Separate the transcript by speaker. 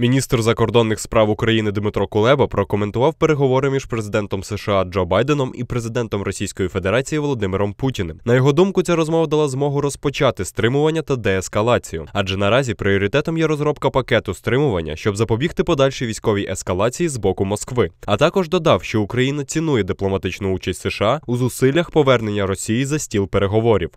Speaker 1: Міністр закордонних справ України Дмитро Кулеба прокоментував переговори між президентом США Джо Байденом і президентом Російської Федерації Володимиром Путіним. На його думку, ця розмова дала змогу розпочати стримування та деескалацію, адже наразі пріоритетом є розробка пакету стримування, щоб запобігти подальшій військовій ескалації з боку Москви. А також додав, що Україна цінує дипломатичну участь США у зусиллях повернення Росії за стіл переговорів.